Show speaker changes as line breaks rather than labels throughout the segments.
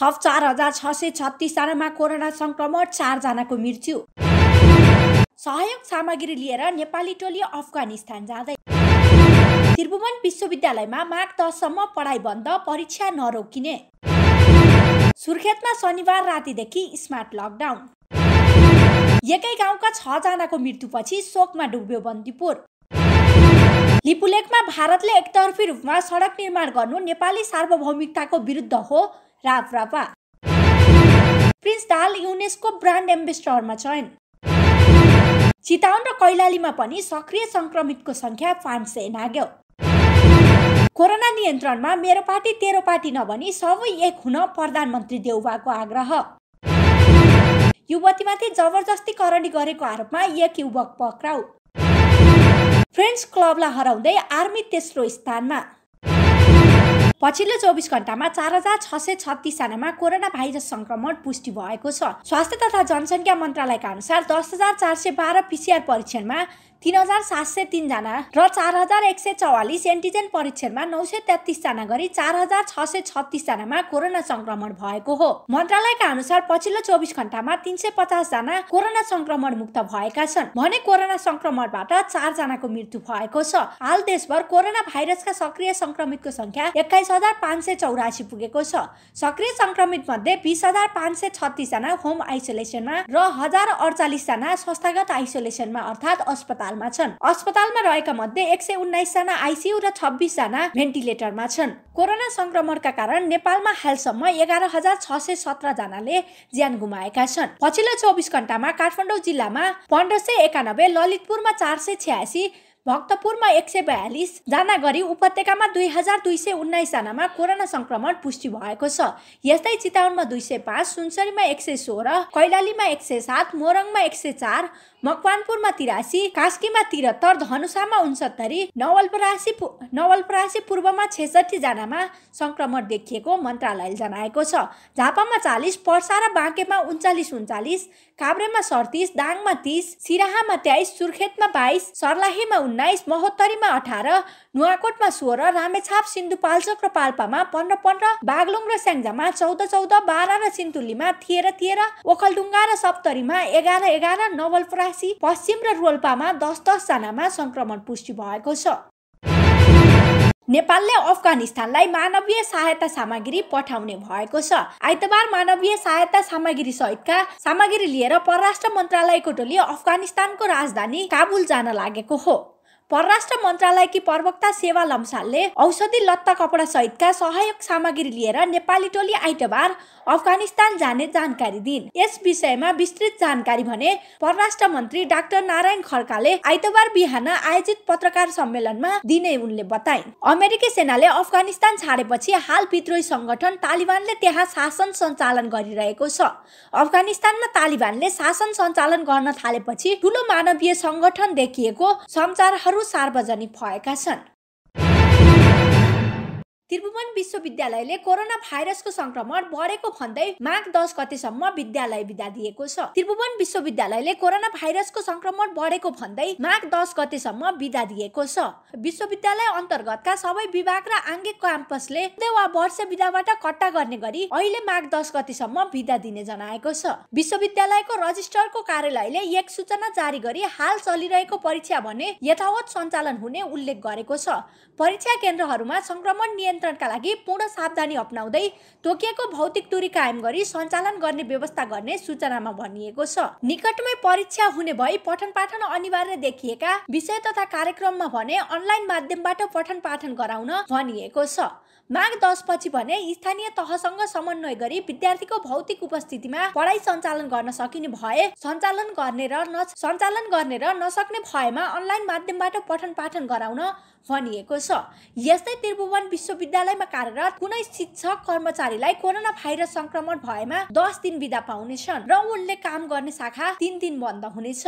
थप चार हजार छ सय छत्तिसजनामा कोरोना चारजनाको मृत्यु सहयोग सामग्री लिएर नेपाली टोली अफगानिस्तान जाँदै त्रिभुवन विश्वविद्यालयमा माघ दससम्म पढाइ बन्द परीक्षा नरोकिने सुर्खेतमा शनिबार रातिदेखि स्मार्ट लकडाउन एकै गाउँका छजनाको मृत्युपछि शोकमा डुब्यो बन्दीपुर लिपुलेकमा भारतले एकतर्फी रूपमा सडक निर्माण गर्नु नेपाली सार्वभौमिकताको विरुद्ध हो राफ्रापा प्रिन्स दाल युनेस्को ब्रान्ड एम्बेसडरमा चयन चितवन र कैलालीमा पनि सक्रिय संक्रमितको संख्या पाँच सय नाग्यो कोरोना नियन्त्रणमा मेरो पार्टी तेरो पार्टी नभनी सबै एक हुन प्रधानमन्त्री देउबाको आग्रह युवतीमाथि जबरजस्तीकरणी गरेको आरोपमा एक युवक पक्राउ फ्रेन्च क्लबलाई हराउँदै आर्मी तेस्रो स्थानमा पछिल्लो चौबिस घन्टामा चार हजार छ सय छत्तिसजनामा कोरोना भाइरस संक्रमण पुष्टि भएको छ स्वास्थ्य तथा जनसङ्ख्या मन्त्रालयका अनुसार दस हजार चार सय बाह्र पिसिआर परीक्षणमा तिन हजार सात सय तिनजना र चार हजार एक सय चौवालिस एन्टिजेन परीक्षणमा नौ सय तेत्तिसजना गरी चार हजार छ सय छत्तिसजनामा कोरोना संक्रमण भएको हो मन्त्रालयका अनुसार पछिल्लो चौबिस घन्टामा तिन सय पचासजना कोरोना संक्रमण मुक्त भएका छन् भने कोरोना संक्रमणबाट चारजनाको मृत्यु भएको छ हाल देशभर कोरोना भाइरसका सक्रिय संक्रमितको संख्या एक्काइस हजार पाँच सय चौरासी पुगेको छ सक्रिय संक्रमित मध्ये बिस हजार पाँच सय छत्तिसजना होम आइसोलेसनमा र हजार अडचालिसजना संस्थागत आइसोलेसनमा अर्थात् अस्पताल अस्पतालमा छन् अस्पतालमा रहेका मध्ये एक सय उन्नाइसजना आइसियु र छब्बिसजना भेन्टिलेटरमा छन् कोरोना संक्रमणका कारण नेपालमा हालसम्म एघार हजार छ सय सत्र जनाले ज्यान गुमाएका छन् पछिल्लो चौबिस घण्टामा काठमाडौँ जिल्लामा पन्ध्र सय एकानब्बे ललितपुरमा चार सय छ्यासी भक्तपुरमा एक सय बयालिस जना गरी उपत्यकामा दुई हजार दुई सय उन्नाइसजनामा कोरोना संक्रमण पुष्टि भएको छ यस्तै चितवनमा दुई सय पाँच सुनसरीमा एक सय सोह्र कैलालीमा एक सय सात मोरङमा एक सय चार मकवानपुरमा तिरासी कास्कीमा त्रिहत्तर धनुषामा उन्सत्तरी नवलपरासी नवलपरासी पूर्वमा छेसठी जनामा सङ्क्रमण देखिएको मन्त्रालयले जनाएको छ झापामा चालिस पर्सा र बाँकेमा उन्चालिस उन्चालिस काभ्रेमा सडतिस दाङमा तिस सिराहामा तेइस सुर्खेतमा बाइस सर्लाहीमा उन्नाइस महोत्तरीमा अठार नुवाकोटमा सोह्र रामेछाप सिन्धुपाल्चोक र पाल्पामा पन्ध्र पन्ध्र बागलुङ र स्याङ्जामा चौध चौध बाह्र र सिन्तुलीमा थिएर थिएर ओखलडुङ्गा र सप्तरीमा एघार एघार नवलपरासी त्यसपछि पश्चिम र रोल्पामा दस दसजनामा सङ्क्रमण पुष्टि भएको छ नेपालले अफगानिस्तानलाई मानवीय सहायता सामग्री पठाउने भएको छ आइतबार मानवीय सहायता सामग्री सहितका सामग्री लिएर परराष्ट्र मन्त्रालयको टोली अफगानिस्तानको राजधानी काबुल जान लागेको हो परराष्ट्र मन्त्रालयकी प्रवक्ता सेवा लम्सालले औषधि लत्ता कपडा सहितका सहायक सामग्री लिएर नेपाली टोली आइतबार अफगानिस्तान जाने जानकारी दिइन् यस विषयमा विस्तृत जानकारी भने परराष्ट्र मन्त्री डाक्टर नारायण खड्काले आइतबार बिहान आयोजित पत्रकार सम्मेलनमा दिने उनले बताइन् अमेरिकी सेनाले अफगानिस्तान छाडेपछि हाल विद्रोही संगठन तालिबानले त्यहाँ शासन सञ्चालन गरिरहेको छ अफगानिस्तानमा तालिबानले शासन सञ्चालन गर्न थालेपछि ठुलो मानवीय सङ्गठन देखिएको समाचारहरू सार्वजनिक भएका छन् त्रिभुवन विश्वविद्यालयले कोरोना भाइरसको संक्रमण बढेको भन्दै माघ दस गतेसम्म विद्यालय विदा दिएको छ त्रिभुवन विश्वविद्यालयले कोरोना भाइरसको संक्रमण बढेको भन्दै माघ दस गतेसम्म विदा दिएको छ विश्वविद्यालय अन्तर्गतका सबै विभाग र आङ्गिक क्याम्पसले वा वर्ष विधाबाट कट्टा गर्ने गरी अहिले माघ दस गतेसम्म विदा दिने जनाएको छ विश्वविद्यालयको रजिस्टरको कार्यालयले एक सूचना जारी गरी हाल चलिरहेको परीक्षा भने यथावत सञ्चालन हुने उल्लेख गरेको छ परीक्षा केन्द्रहरूमा संक्रमण नियन्त्रण नियन्त्रणका लागि पूर्ण सावधानी अप्नाउँदै तोकिएको भौतिक दूरी कायम गरी सञ्चालन गर्ने व्यवस्था गर्ने सूचनामा भनिएको छ निकटमै परीक्षा हुने भई पठन पाठन अनिवार्य देखिएका विषय तथा कार्यक्रममा भने अनलाइन माध्यमबाट पठन पाठन गराउन भनिएको छ माघ दस पछि भने स्थानीय तहसँग समन्वय गरी विद्यार्थीको भौतिक उपस्थितिमा पढाइ सञ्चालन गर्न सकिने भए सञ्चालन गर्ने र न सञ्चालन गर्ने र नसक्ने भएमा अनलाइन माध्यमबाट पठन पाठन गराउन भनिएको छ यस्तै त्रिभुवन विश्वविद्यालय विद्यालयमा कार्यरत कुनै शिक्षक कर्मचारीलाई कोरोना भाइरस संक्रमण भएमा दस दिन विदा पाउनेछन् र उनले काम गर्ने शाखा तिन दिन बन्द हुनेछ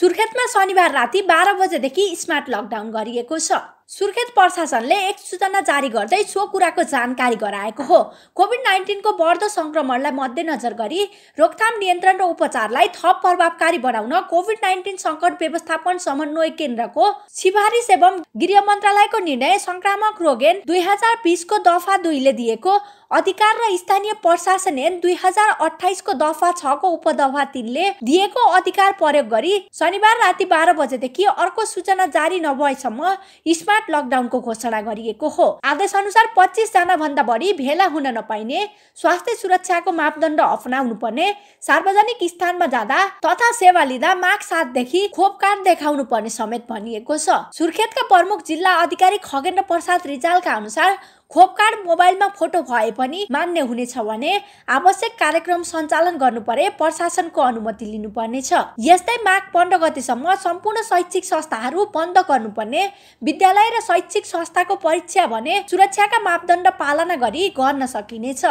सुर्खेतमा शनिबार राति बाह्र बजेदेखि स्मार्ट लकडाउन गरिएको छ सुर्खेत प्रशासनले एक सूचना जारी गर्दै सो कुराको जानकारी गराएको हो कोभिड नाइन्टिनको बढ्दो सङ्क्रमणलाई मध्यनजर गरी रोकथाम नियन्त्रण र उपचारलाई थप प्रभावकारी बनाउन कोभिड नाइन्टिन सङ्कट व्यवस्थापन समन्वय केन्द्रको सिफारिस एवं गृह मन्त्रालयको निर्णय सङ्क्रामक रोगेन दुई हजार बिसको दफा दुईले दिएको अधिकार र स्थानीय प्रशासन ऐन दुई हजार अठाइसको दफा छको उपदफा तिनले दिएको अधिकार प्रयोग गरी शनिबार राति बाह्र बजेदेखि अर्को सूचना जारी नभएसम्म स्मार्ट लकडाउनको घोषणा गरिएको हो आदेश अनुसार पच्चिस जना भन्दा बढी भेला हुन नपाइने स्वास्थ्य सुरक्षाको मापदण्ड अप्नाउनु पर्ने सार्वजनिक स्थानमा जाँदा तथा सेवा लिँदा माघ सातदेखि खोप कार्ड देखाउनु पर्ने समेत भनिएको छ सुर्खेतका प्रमुख जिल्ला अधिकारी खगेन्द्र प्रसाद रिजालका अनुसार खोप कार्ड मोबाइलमा फोटो भए पनि मान्य हुनेछ भने आवश्यक कार्यक्रम सञ्चालन गर्नु परे प्रशासनको अनुमति लिनुपर्नेछ यस्तै माघ पन्ध्र गतिसम्म सम्पूर्ण शैक्षिक संस्थाहरू बन्द गर्नुपर्ने विद्यालय र शैक्षिक संस्थाको परीक्षा भने सुरक्षाका मापदण्ड पालना गरी गर्न सकिनेछ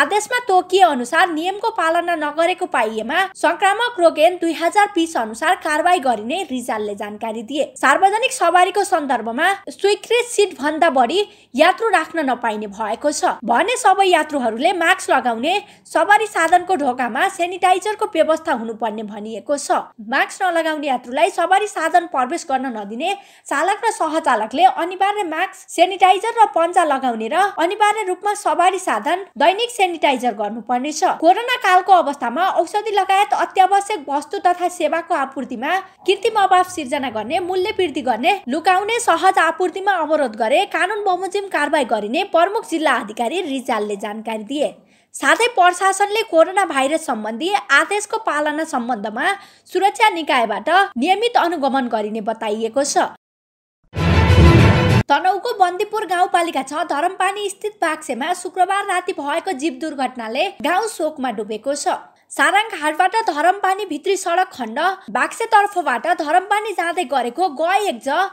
आदेशमा तोकिए अनुसार नियमको पालना नगरेको पाइएमा संक्रामक रोग एन दुई हजार बिस अनुसार कारवाही गरिने रिजालले जानकारी दिए सार्वजनिक सवारीको सन्दर्भमा स्वीकृत सिट भन्दा बढी यात्रु राख राख्न नपाइने भएको छ भने सबै यात्रुहरूले मास्क लगाउने सवारी साधनको ढोकामा सेनिटाइजरको व्यवस्था हुनुपर्ने भनिएको छ मास्क नलगाउने यात्रुलाई सवारी साधन प्रवेश गर्न नदिने चालक र सहचालकले अनिवार्य मास्क सेनिटाइजर र पन्जा लगाउने र अनिवार्य रूपमा सवारी साधन दैनिक सेनिटाइजर गर्नुपर्नेछ कोरोना कालको अवस्थामा औषधि लगायत अत्यावश्यक वस्तु तथा सेवाको आपूर्तिमा कृत्रिम अभाव सिर्जना गर्ने मूल्य वृद्धि गर्ने लुकाउने सहज आपूर्तिमा अवरोध गरे कानुन बमोजिम कारवाही गरे गरिने प्रमुख जिल्ला अधिकारी रिजालले जानकारी दिए साथै प्रशासनले कोरोना भाइरस सम्बन्धी आदेशको पालना सम्बन्धमा सुरक्षा निकायबाट नियमित अनुगमन गरिने बताइएको छ तनहुको बन्दीपुर गाउँपालिका छ धरमपानी स्थित बाक्सेमा शुक्रबार राति भएको जीव दुर्घटनाले गाउँ शोकमा डुबेको छ साराङ हाटबाट धरमपानी भित्री सडक खण्ड बाक्सेतर्फबाट धरमपानी जाँदै गरेको ग एक ज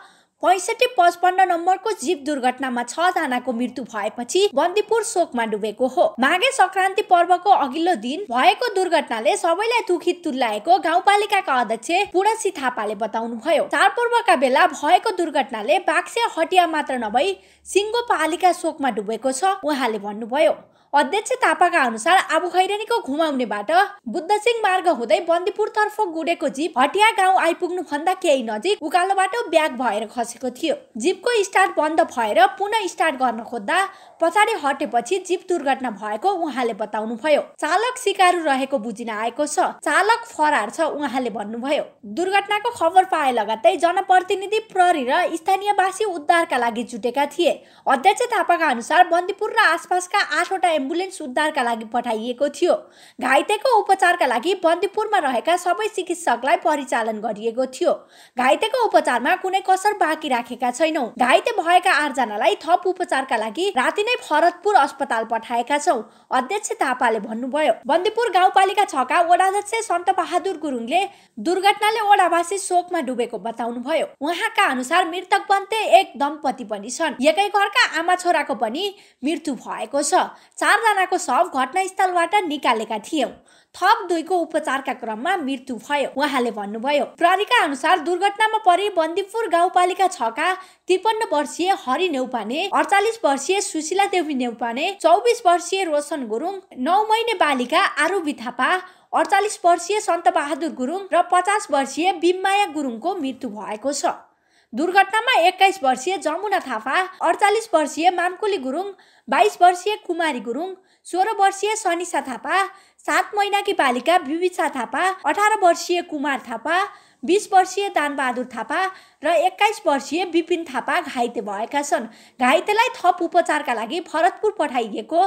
पैँसठी पचपन्न नम्बरको जीव दुर्घटनामा छजनाको मृत्यु भएपछि बन्दीपुर शोकमा डुबेको हो माघे संक्रान्ति पर्वको अघिल्लो दिन भएको दुर्घटनाले सबैलाई दुखित तुल्याएको गाउँपालिकाका अध्यक्ष पुरसी थापाले बताउनुभयो चाडपर्वका बेला भएको दुर्घटनाले बाक्से हटिया मात्र नभई सिङ्गो पालिका शोकमा डुबेको छ उहाँले भन्नुभयो अध्यक्ष थापाका अनुसार आबु खैरानीको घुमाउनेबाट बुद्धसिंह मार्ग हुँदै बन्दीपुरतर्फ गुडेको जीप हटिया गाउँ आइपुग्नु भन्दा केही नजिक उकालोबाट ब्याग भएर खसेको थियो जीपको स्टार्ट बन्द भएर पुनः स्टार्ट गर्न खोज्दा पछाडि हटेपछि जीप दुर्घटना भएको उहाँले बताउनुभयो चालक सिकारु रहेको बुझिन आएको छ चालक फरार छ उहाँले भन्नुभयो दुर्घटनाको खबर पाए लगातै जनप्रतिनिधि प्रहरी र स्थानीयवासी उद्धारका लागि जुटेका थिए अध्यक्ष थापाका अनुसार बन्दीपुर र आसपासका आठवटा एम्बुलेन्स उद्धारका लागि पठाइएको थियो घाइतेको उपचारका लागि बन्दीपुरमा रहेका सबै चिकित्सकलाई परिचालन गरिएको थियो घाइतेको उपचारमा कुनै कसर बाँकी राखेका छैनौ घाइते भएका आठजनालाई थप उपचारका लागि राति नै भरतपुर अस्पताल पठाएका छौँ अध्यक्ष थापाले भन्नुभयो बन्दीपुर गाउँपालिका छका वडाध्यक्ष सन्त बहादुर गुरुङले दुर्घटनाले ओडावासी शोकमा डुबेको बताउनुभयो उहाँका अनुसार मृतक बन्ते एक दम्पति पनि छन् एकै घरका आमा छोराको पनि मृत्यु भएको छ चारजनाको शव घटनास्थलबाट निकालेका थियौँ थप दुईको उपचारका क्रममा मृत्यु भयो उहाँले भन्नुभयो प्रहरीका अनुसार दुर्घटनामा परि बन्दीपुर गाउँपालिका छका त्रिपन्न वर्षीय हरि नेउपाने अडचालिस वर्षीय सुशीला देवी नेउपाने चौबिस वर्षीय रोशन गुरुङ नौ महिने बालिका आरुबी थापा अडचालिस वर्षीय सन्त बहादुर गुरुङ र पचास वर्षीय बिममाया गुरुङको मृत्यु भएको छ दुर्घटनामा एक्काइस वर्षीय जमुना थापा अडचालिस वर्षीय मामकुली गुरुङ बाइस वर्षीय कुमारी गुरुङ सोह्र वर्षीय सनिसा थापा सात महिनाकी बालिका विविसा थापा अठार वर्षीय कुमार थापा बिस वर्षीय दानबहादुर थापा र एक्काइस वर्षीय विपिन थापा घाइते भएका छन् घाइतेलाई थप उपचारका लागि भरतपुर पठाइएको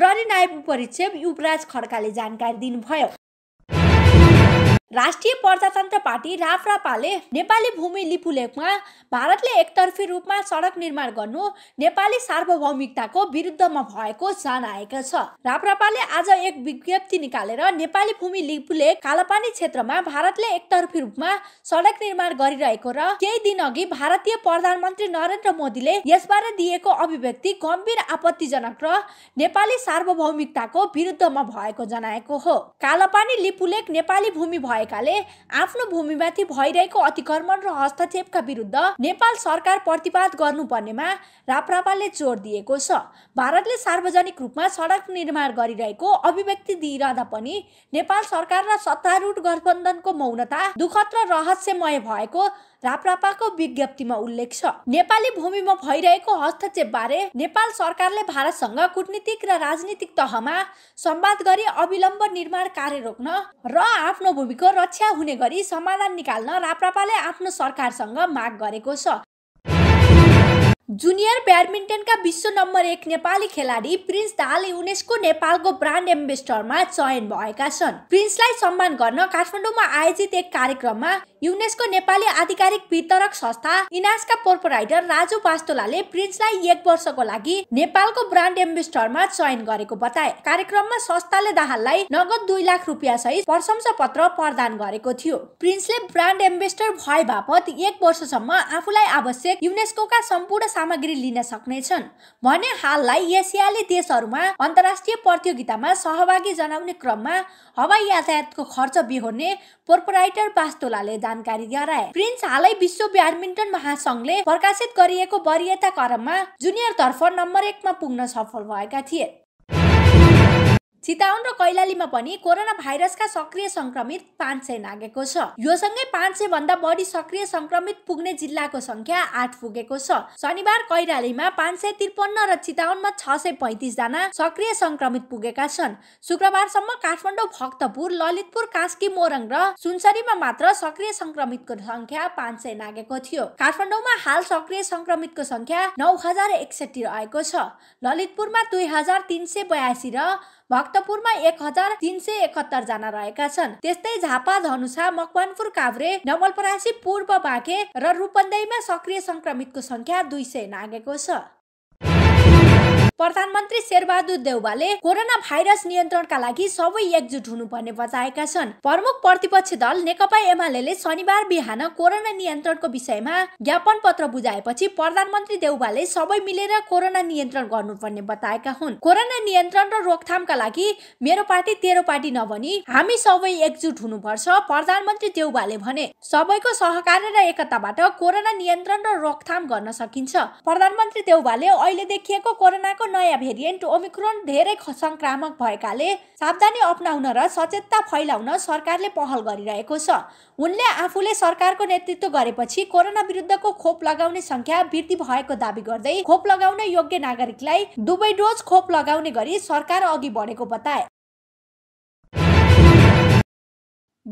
प्रहरी नायब उपरीक्षक युवराज खड्काले जानकारी दिनुभयो राष्ट्रिय प्रजातन्त्र पार्टी राफ्रापाले नेपाली भूमि लिपुलेखमा भारतले एकतर्फी रूपमा सडक निर्माण गर्नु नेपाली सार्वभौमिकताको विरुद्धमा भएको जनाएको छ राफ्रापाले आज एक विज्ञप्ति निकालेर नेपाली भूमि लिपुलेख कालापानी क्षेत्रमा भारतले एकतर्फी रूपमा सडक निर्माण गरिरहेको र केही दिन अघि भारतीय प्रधानमन्त्री नरेन्द्र मोदीले यसबारे दिएको अभिव्यक्ति गम्भीर आपत्तिजनक र नेपाली सार्वभौमिकताको विरुद्धमा भएको जनाएको हो कालापानी लिपुलेख नेपाली भूमि भएकाले आफ्नो भूमिमाथि भइरहेको अतिक्रमण र हस्तक्षेपका विरुद्ध नेपाल सरकार प्रतिवाद गर्नुपर्नेमा राप्रापाले जोड दिएको छ भारतले सार्वजनिक रूपमा सडक निर्माण गरिरहेको अभिव्यक्ति दिइरहँदा पनि नेपाल सरकार र सत्तारूढ गठबन्धनको मौनता दुखद र रहस्यमय भएको राप्रपाको विज्ञप्तिमा उल्लेख छ नेपाली भूमिमा भइरहेको हस्तक्षेप बारे नेपाल सरकारले भारतसँग कुटनीतिक र राजनीतिक तहमा संवाद गरी अविलम्ब निर्माण कार्य रोक्न र आफ्नो भूमिको रक्षा हुने गरी समाधान निकाल्न राप्रपाले आफ्नो सरकारसँग माग गरेको छ जुनियर ब्याडमिन्टनका विश्व नम्बर एक नेपाली खेलाडी प्रिन्स दाल युनेस्को नेपालको ब्रान्ड एम्बेसडरमा चयन भएका छन् प्रिन्सलाई सम्मान गर्न काठमाडौँमा आयोजित एक कार्यक्रममा युनेस्को नेपाली आधिकारिक वितरक संस्था इनासका पोर्पोराइटर राजु पास्तोलाले प्रिन्सलाई एक वर्षको लागि नेपालको ब्रान्ड एम्बेसडरमा चयन गरेको बताए कार्यक्रममा संस्थाले दाहाललाई नगद दुई लाख रुपियाँ सहित प्रशंसा पत्र प्रदान गरेको थियो प्रिन्सले ब्रान्ड एम्बेसडर भए बापत एक वर्षसम्म आफूलाई आवश्यक युनेस्कोका सम्पूर्ण सामग्री लिन सक्नेछन् भने हाललाई एसियाली देशहरूमा अन्तर्राष्ट्रिय प्रतियोगितामा सहभागी जनाउने क्रममा हवाई यातायातको खर्च बिहोर्ने पोर्पोराइटर पास्तोलाले जान जानकारी गराए प्रिन्स हालै विश्व ब्याडमिन्टन महासङ्घले प्रकाशित गरिएको वरियता क्रममा जुनियर तर्फ नम्बर एकमा पुग्न सफल भएका थिए चितावन र कैलालीमा पनि कोरोना भाइरसका सक्रिय संक्रमित पाँच सय नागेको छ यो सँगै पाँच सय भन्दा बढी सक्रिय संक्रमित पुग्ने जिल्लाको संख्या आठ पुगेको छ शनिबार कैलालीमा पाँच सय त्रिपन्न र चितावनमा छ सय पैतिस जना सक्रिय संक्रमित पुगेका छन् शुक्रबारसम्म काठमाडौँ भक्तपुर ललितपुर कास्की मोरङ र सुनसरीमा मात्र सक्रिय संक्रमितको संख्या पाँच सय नागेको थियो काठमाडौँमा हाल सक्रिय संक्रमितको संख्या नौ हजार एकसठी रहेको छ ललितपुरमा दुई हजार तिन सय बयासी र भक्तपुरमा एक हजार तिन सय एकहत्तर जना रहेका छन् त्यस्तै झापा धनुषा मकवानपुर काभ्रे नवलपरासी पूर्व बाँके र रूपन्देहीमा सक्रिय संक्रमितको संख्या दुई सय नागेको छ प्रधानमन्त्री शेरबहादुर देउवाले कोरोना भाइरस नियन्त्रणका लागि सबै एकजुट हुनुपर्ने बताएका छन् प्रमुख प्रतिपक्षी दल नेकपा एमाले शनिबार बिहान कोरोना नियन्त्रणको विषयमा ज्ञापन पत्र बुझाएपछि प्रधानमन्त्री देउवाले सबै मिलेर कोरोना नियन्त्रण गर्नुपर्ने बताएका हुन् कोरोना नियन्त्रण र रोकथामका लागि मेरो पार्टी तेरो पार्टी नभनी हामी सबै एकजुट हुनुपर्छ प्रधानमन्त्री देउवाले भने सबैको सहकार्य र एकताबाट कोरोना नियन्त्रण र रोकथाम गर्न सकिन्छ प्रधानमन्त्री देउवाले अहिले देखिएको कोरोनाको नयाँ भेरिएन्ट ओमिक्रोन धेरै सङ्क्रामक भएकाले सावधानी अप्नाउन र सचेतता फैलाउन सरकारले पहल गरिरहेको छ उनले आफूले सरकारको नेतृत्व गरेपछि कोरोना विरुद्धको खोप लगाउने संख्या वृद्धि भएको दावी गर्दै खोप लगाउन योग्य नागरिकलाई दुवै डोज खोप लगाउने गरी सरकार अघि बढेको बताए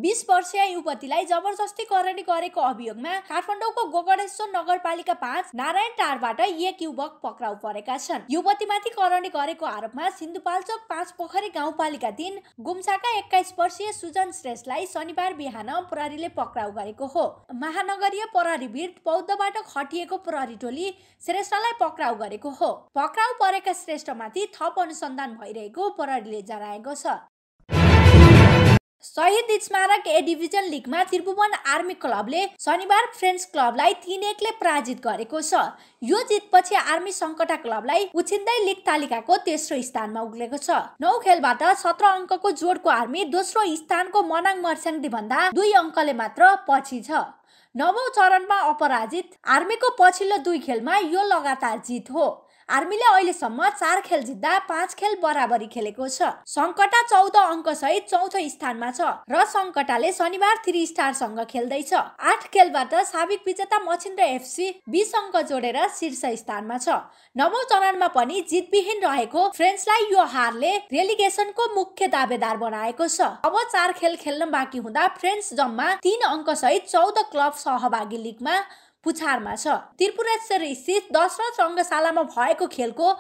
बिस वर्षीय युवतीलाई जबरजस्ती करणी गरेको अभियोगमा काठमाडौँको गोकर्णेश्वर नगरपालिका पाँच नारायण टारबाट एक युवक पक्राउ परेका छन् युवतीमाथि करणी गरेको आरोपमा सिन्धुपाल्चोक पाँच पोखरी गाउँपालिका दिन गुम्साका एक्काइस वर्षीय सुजन श्रेष्ठलाई शनिबार बिहान प्रहरीले पक्राउ गरेको हो महानगरीय प्रहरी भिड बौद्धबाट खटिएको प्रहरी टोली श्रेष्ठलाई पक्राउ गरेको हो पक्राउ परेका श्रेष्ठमाथि थप अनुसन्धान भइरहेको प्रहरीले जनाएको छ शहीद स्मारक ए डिभिजन लिगमा त्रिभुवन आर्मी क्लबले शनिबार फ्रेन्च क्लबलाई तिन एकले पराजित गरेको छ यो जितपछि आर्मी सङ्कटा क्लबलाई उछिन्दै लिग तालिकाको तेस्रो स्थानमा उक्लेको छ नौ खेलबाट सत्र अङ्कको जोडको आर्मी दोस्रो स्थानको मनाङ मर्स्याङ्दी भन्दा दुई अङ्कले मात्र पछि छ नवौं चरणमा अपराजित आर्मीको पछिल्लो दुई खेलमा यो लगातार जित हो आर्मीले अहिलेसम्म चार खेल जित्दा पाँच खेल बराबरी खेलेको छ सङ्कटा चौध अङ्क सहित चौथो स्थानमा छ र सङ्कटाले शनिबार थ्री स्टारसँग खेल्दैछ आठ खेलबाट साबिक विजेता मछिन्द्र एफसी बिस अङ्क जोडेर शीर्ष स्थानमा छ नवौं चरणमा पनि जितविहीन रहेको फ्रेन्चलाई यो हारले रेलिगेसनको मुख्य दावेदार बनाएको छ अब चार खेल खेल्न बाँकी हुँदा फ्रेन्च जम्मा तीन अङ्क सहित चौध क्लब सहभागी लिगमा पुछारमा छ त्रिपुरेश्वर स्थित दशरथ रङ्गशालामा भएको खेलको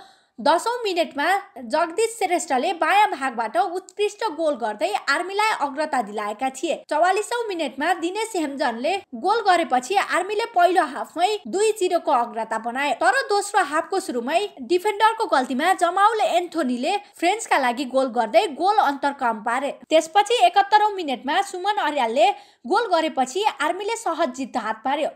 दसौँ मिनटमा जगदीश श्रेष्ठले बायाँ भागबाट उत्कृष्ट गोल गर्दै आर्मीलाई अग्रता दिलाएका थिए चौवालिसौँ मिनटमा दिनेश हेमजनले गोल गरेपछि आर्मीले पहिलो हाफमै दुई जिरोको अग्रता बनाए तर दोस्रो हाफको सुरुमै डिफेन्डरको गल्तीमा जमाउल एन्थोनीले फ्रेन्चका लागि गोल गर्दै गोल अन्तर कम पारे त्यसपछि एकात्तरौँ मिनटमा सुमन अर्यालले गोल गरेपछि आर्मीले सहज जित हात पार्यो